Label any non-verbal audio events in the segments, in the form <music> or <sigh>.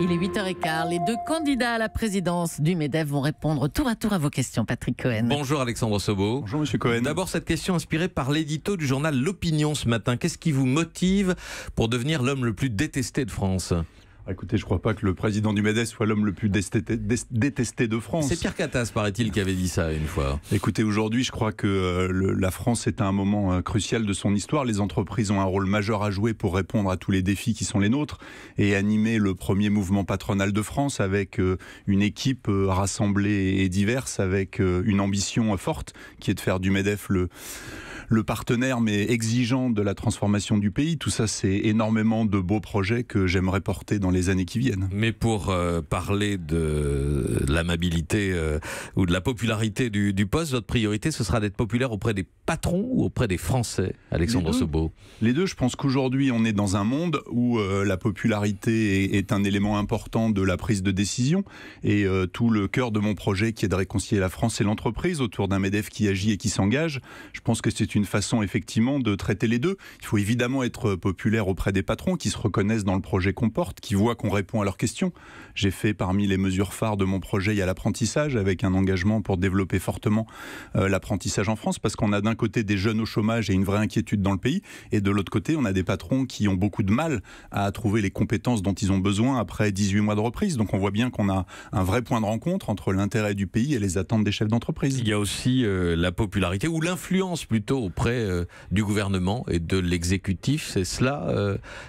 Il est 8h15. Les deux candidats à la présidence du MEDEF vont répondre tour à tour à vos questions, Patrick Cohen. Bonjour Alexandre Sobo. Bonjour Monsieur Cohen. D'abord, cette question inspirée par l'édito du journal L'Opinion ce matin. Qu'est-ce qui vous motive pour devenir l'homme le plus détesté de France Écoutez, je crois pas que le président du MEDEF soit l'homme le plus détesté de France. C'est Pierre Catas, paraît-il, qui avait dit ça une fois. Écoutez, aujourd'hui, je crois que euh, la France est à un moment euh, crucial de son histoire. Les entreprises ont un rôle majeur à jouer pour répondre à tous les défis qui sont les nôtres et animer le premier mouvement patronal de France avec euh, une équipe rassemblée et diverse, avec une ambition forte qui est de faire du MEDEF le, le partenaire mais exigeant de la transformation du pays. Tout ça, c'est énormément de beaux projets que j'aimerais porter dans les années qui viennent. Mais pour euh, parler de l'amabilité euh, ou de la popularité du, poste, votre priorité, ce sera d'être populaire auprès des patrons ou auprès des Français, Alexandre Sobo Les deux, je pense qu'aujourd'hui, on est dans un monde où euh, la popularité est, est, un élément important de la prise de décision. Et tout le cœur de mon projet, qui est de réconcilier la France et l'entreprise autour d'un MEDEF qui agit et qui s'engage, je pense que c'est une façon, effectivement, de traiter les deux. Il faut évidemment être populaire auprès des patrons qui se reconnaissent dans le projet qu'on porte, qui vont qu'on répond à leurs questions. J'ai fait parmi les mesures phares de mon projet, il y a l'apprentissage, avec un engagement pour développer fortement euh, l'apprentissage en France, parce qu'on a d'un côté des jeunes au chômage et une vraie inquiétude dans le pays, et de l'autre côté, on a des patrons qui ont beaucoup de mal à trouver les compétences dont ils ont besoin après 18 mois de reprise. Donc on voit bien qu'on a un vrai point de rencontre entre l'intérêt du pays et les attentes des chefs d'entreprise. Il y a aussi euh, la popularité ou l'influence plutôt auprès euh, du gouvernement et de l'exécutif. C'est cela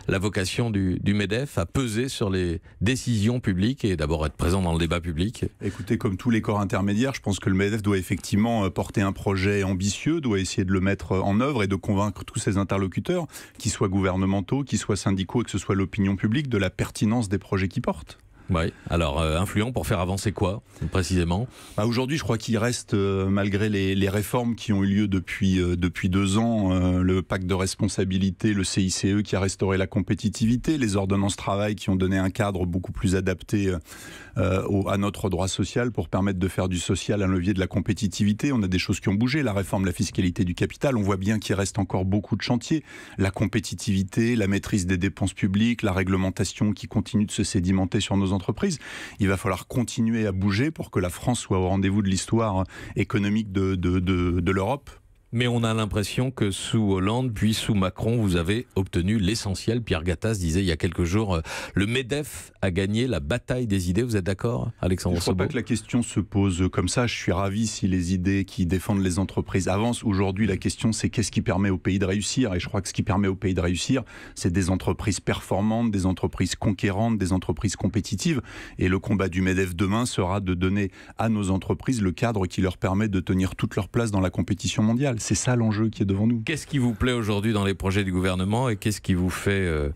la vocation du MEDEF, à peser sur les décisions publiques et d'abord être présent dans le débat public Écoutez, comme tous les corps intermédiaires, je pense que le MEDEF doit effectivement euh, porter un projet ambitieux, doit essayer de le mettre euh, en œuvre et de convaincre tous ses interlocuteurs, qu'ils soient gouvernementaux, qu'ils soient syndicaux et que ce soit l'opinion publique, de la pertinence des projets qu'ils portent. Oui, alors euh, influent pour faire avancer quoi précisément bah, Aujourd'hui, je crois qu'il reste, euh, malgré les, réformes qui ont eu lieu depuis, euh, depuis deux ans, le pacte de responsabilité, le CICE qui a restauré la compétitivité, les ordonnances travail qui ont donné un cadre beaucoup plus adapté à notre droit social pour permettre de faire du social un levier de la compétitivité. On a des choses qui ont bougé, la réforme de la fiscalité du capital, on voit bien qu'il reste encore beaucoup de chantiers. La compétitivité, la maîtrise des dépenses publiques, la réglementation qui continue de se sédimenter sur nos il va falloir continuer à bouger pour que la France soit au rendez-vous de l'histoire économique de, de l'Europe mais on a l'impression que sous Hollande, puis sous Macron, vous avez obtenu l'essentiel. Pierre Gattaz disait il y a quelques jours, euh, le MEDEF a gagné la bataille des idées. Vous êtes d'accord, Alexandre Je ne crois pas que la question se pose comme ça. Je suis ravi si les idées qui défendent les entreprises avancent. Aujourd'hui, la question, c'est qu'est-ce qui permet au pays de réussir Et je crois que ce qui permet au pays de réussir, c'est des entreprises performantes, des entreprises conquérantes, des entreprises compétitives. Et le combat du MEDEF demain sera de donner à nos entreprises le cadre qui leur permet de tenir toute leur place dans la compétition mondiale. C'est ça l'enjeu qui est devant nous. Qu'est-ce qui vous plaît aujourd'hui dans les projets du gouvernement et qu'est-ce qui vous fait euh,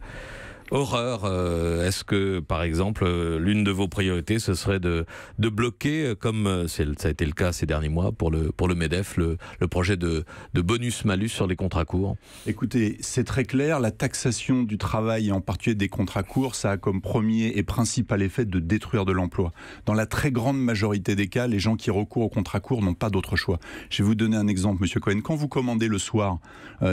horreur. Euh, est-ce que, par exemple, euh, l'une de vos priorités, ce serait de, de bloquer, euh, comme ça a été le cas ces derniers mois pour le, pour le MEDEF, le, projet de, bonus-malus sur les contrats courts Écoutez, c'est très clair, la taxation du travail, et en particulier des contrats courts, ça a comme premier et principal effet de détruire de l'emploi. Dans la très grande majorité des cas, les gens qui recourent aux contrats courts n'ont pas d'autre choix. Je vais vous donner un exemple, Monsieur Cohen. Quand vous commandez le soir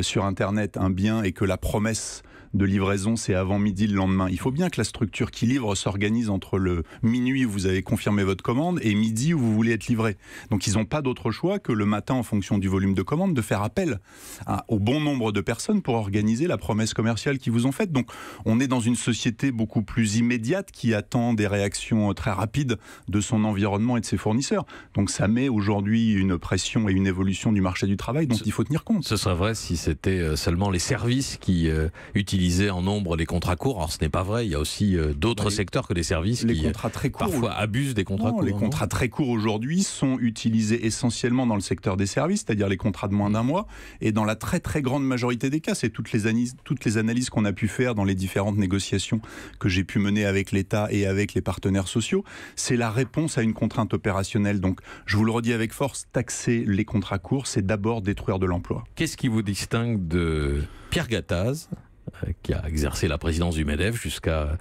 sur Internet un bien et que la promesse de livraison, c'est avant midi le lendemain. Il faut bien que la structure qui livre s'organise entre le minuit où vous avez confirmé votre commande et midi où vous voulez être livré. Donc ils n'ont pas d'autre choix que le matin, en fonction du volume de commande, de faire appel au bon nombre de personnes pour organiser la promesse commerciale qu'ils vous ont faite. Donc on est dans une société beaucoup plus immédiate qui attend des réactions très rapides de son environnement et de ses fournisseurs. Donc ça met aujourd'hui une pression et une évolution du marché du travail dont il faut tenir compte. Ce serait vrai si c'était euh, seulement les services qui euh, utilisent en nombre les contrats courts. Alors ce n'est pas vrai, il y a aussi euh, d'autres secteurs que les services les qui euh, contrats très courts, parfois abusent des contrats non, courts. Les hein, contrats très courts aujourd'hui sont utilisés essentiellement dans le secteur des services, c'est-à-dire les contrats de moins d'un mm. mois, et dans la très très grande majorité des cas, c'est toutes les analyses, toutes les analyses qu'on a pu faire dans les différentes négociations que j'ai pu mener avec l'État et avec les partenaires sociaux, c'est la réponse à une contrainte opérationnelle. Donc je vous le redis avec force, taxer les contrats courts, c'est d'abord détruire de l'emploi. Qu'est-ce qui vous distingue de Pierre Gattaz, euh, qui a exercé la présidence du MEDEF jusqu'à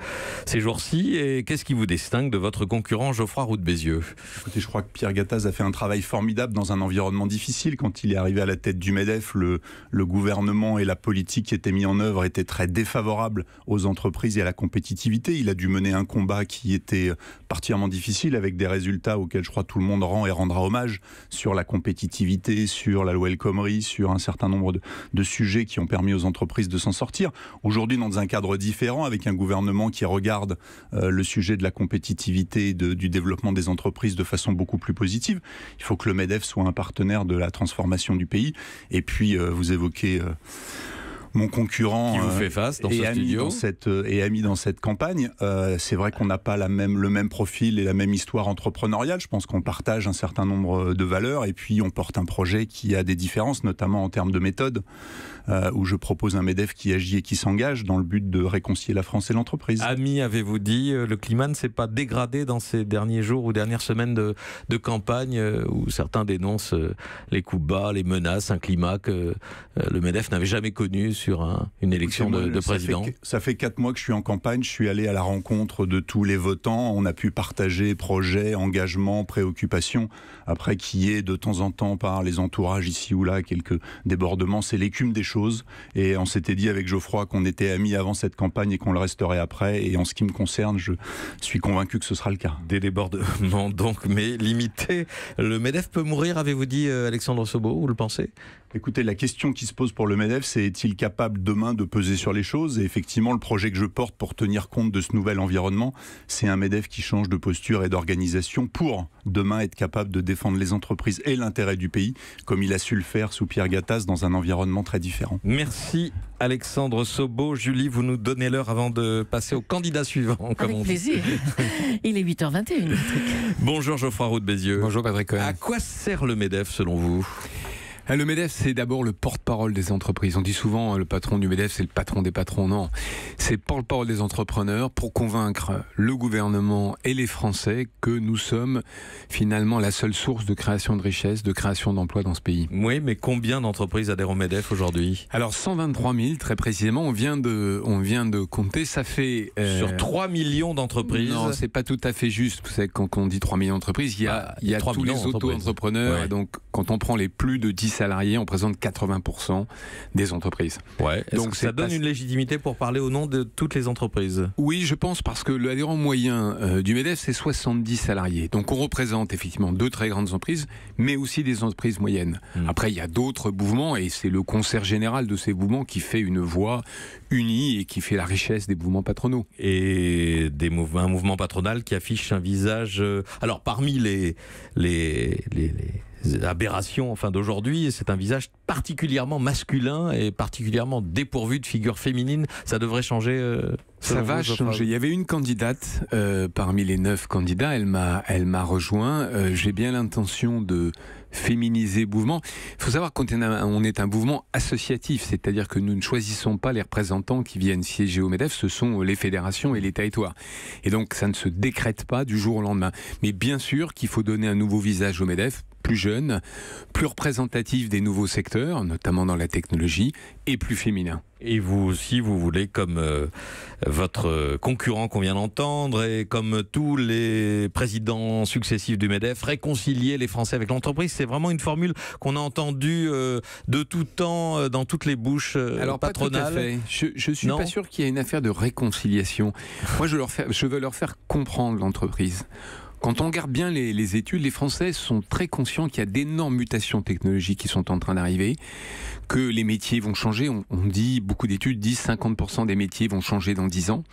ces jours-ci. Et qu'est-ce qui vous distingue de votre concurrent Geoffroy Roux de Bézieux Écoutez, je crois que Pierre Gattaz a fait un travail formidable dans un environnement difficile. Quand il est arrivé à la tête du MEDEF, le, gouvernement et la politique qui était mis en œuvre étaient très défavorables aux entreprises et à la compétitivité. Il a dû mener un combat qui était particulièrement difficile avec des résultats auxquels je crois tout le monde rend et rendra hommage sur la compétitivité, sur la loi El Khomri, sur un certain nombre de sujets qui ont permis aux entreprises de s'en sortir. Aujourd'hui, dans un cadre différent, avec un gouvernement qui regarde euh, le sujet de la compétitivité et du développement des entreprises de façon beaucoup plus positive, il faut que le MEDEF soit un partenaire de la transformation du pays. Et puis, euh, vous évoquez... Euh, mon concurrent euh, fait face dans et euh, ami dans cette et dans cette campagne. Euh, c'est vrai qu'on n'a pas la même le même profil et la même histoire entrepreneuriale. Je pense qu'on partage un certain nombre de valeurs et puis on porte un projet qui a des différences, notamment en termes de méthode, où je propose un Medef qui agit et qui s'engage dans le but de réconcilier la France et l'entreprise. Ami, avez-vous dit, le climat ne s'est pas dégradé dans ces derniers jours ou dernières semaines de, de campagne où certains dénoncent les coups bas, les menaces, un climat que le Medef n'avait jamais connu sur une élection de, président ça fait, quatre mois que je suis en campagne. Je suis allé à la rencontre de tous les votants. On a pu partager projets, engagements, préoccupations. Après, qu'il y ait de temps en temps par les entourages ici ou là quelques débordements, c'est l'écume des choses. Et on s'était dit avec Geoffroy qu'on était amis avant cette campagne et qu'on le resterait après. Et en ce qui me concerne, je suis convaincu que ce sera le cas. Des débordements donc, mais limités. Le MEDEF peut mourir, avez-vous dit, euh, Alexandre Sobo, vous le pensez Écoutez, la question qui se pose pour le MEDEF, c'est est-il capable demain de peser sur les choses Et effectivement, le projet que je porte pour tenir compte de ce nouvel environnement, c'est un MEDEF qui change de posture et d'organisation pour demain être capable de défendre les entreprises et l'intérêt du pays, comme il a su le faire sous Pierre Gattaz dans un environnement très différent. Merci Alexandre Sobo. Julie, vous nous donnez l'heure avant de passer au candidat suivant. Comme Avec plaisir. <laughs> Il est 8h21. Bonjour Geoffroy Roux de Bézieux. Bonjour Patrick Cohen. À quoi sert le MEDEF selon vous euh, le MEDEF, c'est d'abord le porte-parole des entreprises. On dit souvent, euh, le patron du MEDEF, c'est le patron des patrons. Non, c'est le porte-parole des entrepreneurs pour convaincre le gouvernement et les Français que nous sommes finalement la seule source de création de richesses, de création d'emplois dans ce pays. Oui, mais combien d'entreprises adhèrent au MEDEF aujourd'hui Alors 123 000, très précisément, on vient de, on vient de compter. Ça fait... Euh, Sur 3 millions d'entreprises Non, c'est pas tout à fait juste. Vous savez, quand on dit 3 millions d'entreprises, il y a, bah, il y tous les auto-entrepreneurs. Donc quand on prend les plus de 10 salariés, on présente 80% des entreprises. Ouais, donc ça donne une légitimité pour parler au nom de toutes les entreprises. Oui, je pense parce que l'adhérent moyen euh, du MEDEF, c'est 70 salariés. Donc on représente effectivement deux très grandes entreprises, mais aussi des entreprises moyennes. Hmm. Après, il y a d'autres mouvements et c'est le concert général de ces mouvements qui fait une voix unie et qui fait la richesse des mouvements patronaux. Et des mouvements, un mouvement patronal qui affiche un visage. Euh, alors parmi les, les aberration enfin d'aujourd'hui. C'est un visage particulièrement masculin et particulièrement dépourvu de figure féminine. Ça devrait changer. Euh, ça va changer. Il y avait une candidate euh, parmi les neuf candidats. Elle m'a, elle m'a rejoint. Euh, j'ai bien l'intention de féminiser le mouvement. Il faut savoir qu'on est un mouvement associatif, c'est-à-dire que nous ne choisissons pas les représentants qui viennent siéger au MEDEF, ce sont les fédérations et les territoires. Et donc ça ne se décrète pas du jour au lendemain. Mais bien sûr qu'il faut donner un nouveau visage au MEDEF, plus jeune, plus représentatif des nouveaux secteurs, notamment dans la technologie, et plus féminin. Et vous aussi, vous voulez, comme euh, votre concurrent qu'on vient d'entendre, et comme tous les présidents successifs du MEDEF, réconcilier les Français avec l'entreprise. C'est vraiment une formule qu'on a entendue euh, de tout temps, euh, dans toutes les bouches Alors, Pas tout à fait. Je, je suis pas sûr qu'il y ait une affaire de réconciliation. Moi, je veux leur faire comprendre l'entreprise. Quand on regarde bien les, études, les Français sont très conscients qu'il y a d'énormes mutations technologiques qui sont en train d'arriver, que les métiers vont changer. On, dit, beaucoup d'études disent 50% des métiers vont changer dans 10 ans.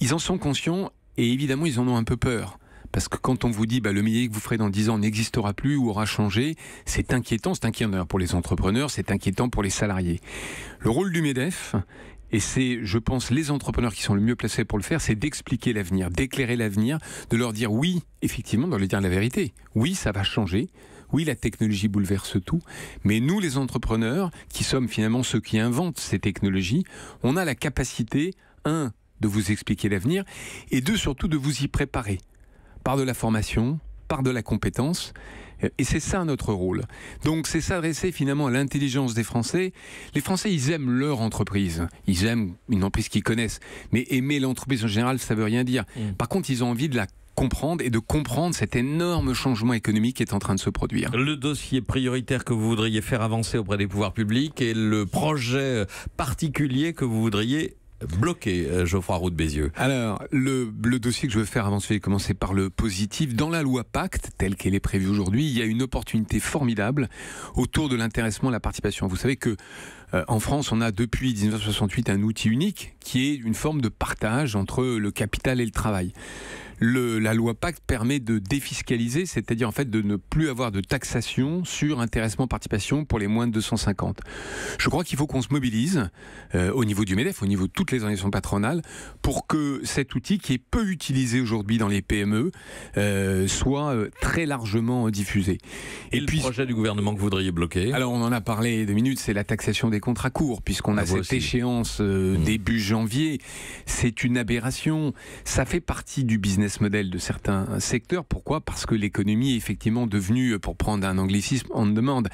Ils en sont conscients et évidemment, ils en ont un peu peur. Parce que quand on vous dit bah, le métier que vous ferez dans 10 ans n'existera plus ou aura changé, c'est inquiétant. C'est inquiétant pour les entrepreneurs, c'est inquiétant pour les salariés. Le rôle du MEDEF, et c'est, je pense, les entrepreneurs qui sont le mieux placés pour le faire, c'est d'expliquer l'avenir, d'éclairer l'avenir, de leur dire oui, effectivement, de leur dire la vérité. Oui, ça va changer. Oui, la technologie bouleverse tout, mais nous, les entrepreneurs, qui sommes finalement ceux qui inventent ces technologies, on a la capacité, un, de vous expliquer l'avenir, et deux, surtout, de vous y préparer par de la formation, par de la compétence. Et c'est ça notre rôle. Donc c'est s'adresser finalement à l'intelligence des Français. Les Français, ils aiment leur entreprise. Ils aiment une entreprise qu'ils connaissent. Mais aimer l'entreprise en général, ça veut rien dire. Mm. Par contre, ils ont envie de la comprendre et de comprendre cet énorme changement économique qui est en train de se produire. Le dossier prioritaire que vous voudriez faire avancer auprès des pouvoirs publics et le projet particulier que vous voudriez bloqué, euh, Geoffroy Roux de Bézieux Alors, le, dossier que je veux faire avant avancer, commencer par le positif. Dans la loi Pacte, telle qu'elle est prévue aujourd'hui, il y a une opportunité formidable autour de l'intéressement de la participation. Vous savez que euh, en France, on a depuis 1968 un outil unique qui est une forme de partage entre le capital et le travail la loi Pacte permet de défiscaliser, c'est-à-dire en fait de ne plus avoir de taxation sur intéressement participation pour les moins de 250. Je crois qu'il faut qu'on se mobilise euh, au niveau du MEDEF, au niveau de toutes les organisations patronales, pour que cet outil qui est peu utilisé aujourd'hui dans les PME euh, soit euh, très largement diffusé. Et, le projet du gouvernement que vous voudriez bloquer Alors on en a parlé deux minutes, c'est la taxation des contrats courts, puisqu'on ah, a cette échéance mmh. début janvier. C'est une aberration. Ça fait partie du business modèle de certains secteurs. Pourquoi Parce que l'économie est effectivement devenue, pour prendre un anglicisme, en demande.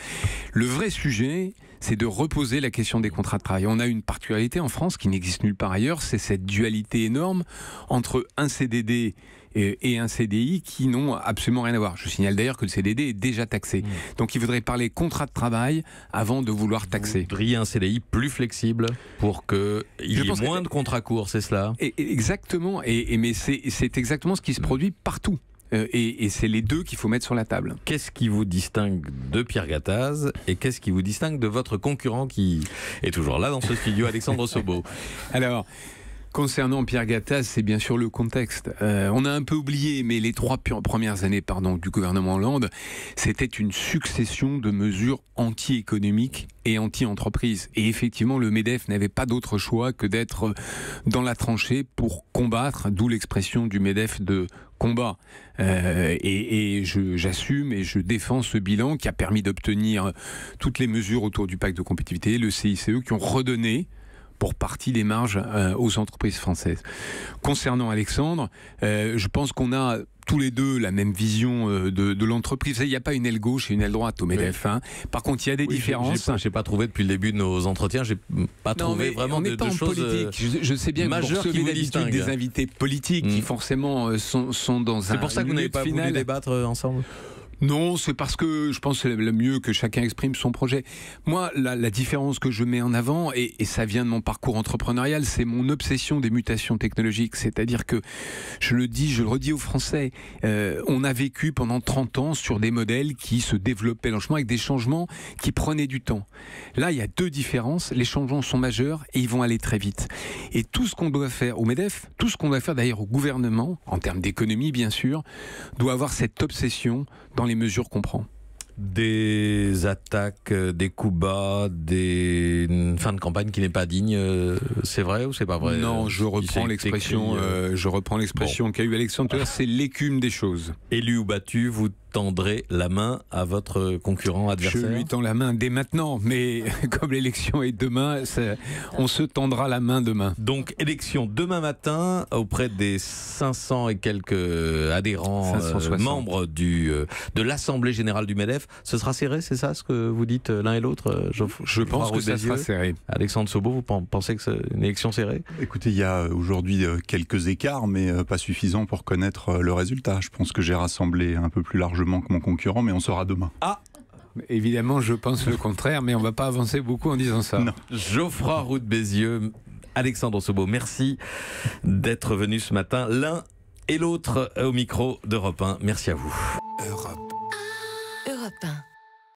Le vrai sujet, c'est de reposer la question des contrats de travail. On a une particularité en France qui n'existe nulle part ailleurs, c'est cette dualité énorme entre un CDD et un CDI qui n'ont absolument rien à voir. Je signale d'ailleurs que le CDD est déjà taxé. Mmh. Donc il faudrait parler contrat de travail avant de vouloir taxer. Vous voudriez un CDI plus flexible pour qu'il y ait moins de contrats courts, c'est cela et, Exactement, et, mais c'est exactement ce qui se mmh. produit partout. Euh, et, et c'est les deux qu'il faut mettre sur la table. Qu'est-ce qui vous distingue de Pierre Gattaz et qu'est-ce qui vous distingue de votre concurrent qui est toujours là dans ce studio, Alexandre Sobo <laughs> Alors, Concernant Pierre Gattaz, c'est bien sûr le contexte. Euh, on a un peu oublié, mais les trois premières années du gouvernement Hollande, c'était une succession de mesures anti-économiques et anti entreprises Et effectivement, le MEDEF n'avait pas d'autre choix que d'être dans la tranchée pour combattre, d'où l'expression du MEDEF de combat. Euh, et j'assume et je défends ce bilan qui a permis d'obtenir toutes les mesures autour du pacte de compétitivité, le CICE, qui ont redonné pour partie des marges euh, aux entreprises françaises. Concernant Alexandre, euh, je pense qu'on a tous les deux la même vision euh, de, l'entreprise. Il n'y a pas une aile gauche et une aile droite au MEDEF. Hein. Par contre, il y a des différences. Je n'ai pas, trouvé depuis le début de nos entretiens, j'ai pas trouvé vraiment de, politique. Je, sais bien que vous recevez des invités politiques qui mm. forcément sont, dans un. C'est pour ça que vous n'avez pas voulu débattre ensemble non, c'est parce que je pense que c'est le mieux que chacun exprime son projet. Moi, la, différence que je mets en avant, et, ça vient de mon parcours entrepreneurial, c'est mon obsession des mutations technologiques. C'est-à-dire que, je le dis, je le redis aux Français, euh, on a vécu pendant 30 ans sur des modèles qui se développaient lentement avec des changements qui prenaient du temps. Là, il y a deux différences. Les changements sont majeurs et ils vont aller très vite. Et tout ce qu'on doit faire au MEDEF, tout ce qu'on doit faire d'ailleurs au gouvernement, en termes d'économie bien sûr, doit avoir cette obsession dans les mesures qu'on prend des attaques, euh, des coups bas, des une fin de campagne qui n'est pas digne, euh, c'est vrai ou c'est pas vrai Non, euh, je reprends l'expression, je reprends l'expression qu'a eu Alexandre, c'est l'écume des choses. Élu ou battu, vous tendrez la main à votre concurrent adversaire Je lui tends la main dès maintenant, mais <laughs> comme l'élection est demain, on se tendra la main demain. Donc élection demain matin auprès des 500 et quelques adhérents euh, membres du, euh, de l'Assemblée générale du MEDEF. Ce sera serré, c'est ça ce que vous dites euh, l'un et l'autre Je, pense que ça sera serré. Alexandre Sobo, vous pensez que c'est une élection serrée Écoutez, il y a aujourd'hui quelques écarts, mais pas suffisants pour connaître le résultat. Je pense que j'ai rassemblé un peu plus largement que mon concurrent, mais on sera demain. Ah Évidemment, je pense le contraire, mais on ne va pas avancer beaucoup en disant ça. Geoffroy Roux Bézieux, Alexandre Sobo, merci d'être venu ce matin, l'un et l'autre euh, au micro d'Europe 1. Merci à vous. Europe. Europe